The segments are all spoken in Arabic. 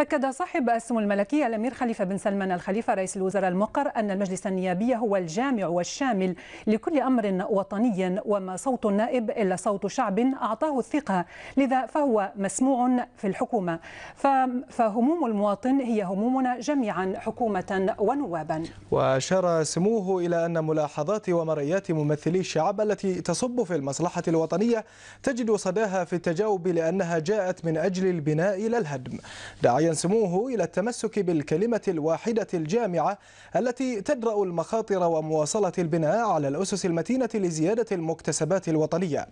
أكد صاحب السمو الملكي الأمير خليفة بن سلمان الخليفة رئيس الوزراء المقر أن المجلس النيابي هو الجامع والشامل لكل أمر وطني وما صوت النائب إلا صوت شعب أعطاه الثقة لذا فهو مسموع في الحكومة فهموم المواطن هي همومنا جميعا حكومة ونوابا وأشار سموه إلى أن ملاحظات ومرئيات ممثلي الشعب التي تصب في المصلحة الوطنية تجد صداها في التجاوب لأنها جاءت من أجل البناء لا الهدم داعيا ينسموه إلى التمسك بالكلمة الواحدة الجامعة التي تدرأ المخاطر ومواصلة البناء على الأسس المتينة لزيادة المكتسبات الوطنية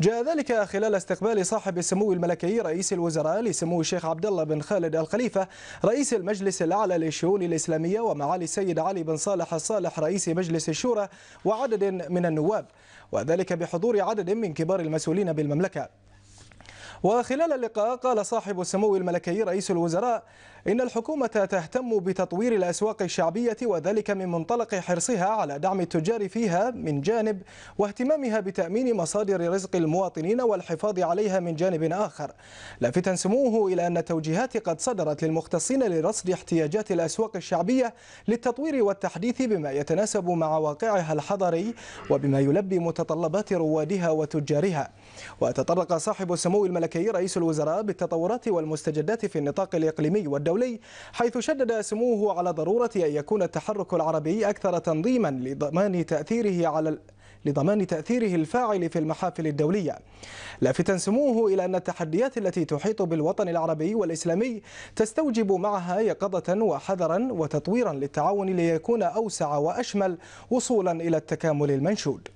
جاء ذلك خلال استقبال صاحب السمو الملكي رئيس الوزراء لسمو الشيخ عبد الله بن خالد الخليفة رئيس المجلس الأعلى للشؤون الإسلامية ومعالي السيد علي بن صالح الصالح رئيس مجلس الشورى وعدد من النواب وذلك بحضور عدد من كبار المسؤولين بالمملكة وخلال اللقاء قال صاحب السمو الملكي رئيس الوزراء إن الحكومة تهتم بتطوير الأسواق الشعبية وذلك من منطلق حرصها على دعم التجار فيها من جانب واهتمامها بتأمين مصادر رزق المواطنين والحفاظ عليها من جانب آخر لافتا سموه إلى أن التوجيهات قد صدرت للمختصين لرصد احتياجات الأسواق الشعبية للتطوير والتحديث بما يتناسب مع واقعها الحضري وبما يلبي متطلبات روادها وتجارها وتطرق صاحب السمو الملكي الملكي رئيس الوزراء بالتطورات والمستجدات في النطاق الإقليمي والدولي حيث شدد سموه على ضرورة أن يكون التحرك العربي أكثر تنظيما لضمان تأثيره على لضمان تأثيره الفاعل في المحافل الدولية لافتا سموه إلى أن التحديات التي تحيط بالوطن العربي والإسلامي تستوجب معها يقظة وحذرا وتطويرا للتعاون ليكون أوسع وأشمل وصولا إلى التكامل المنشود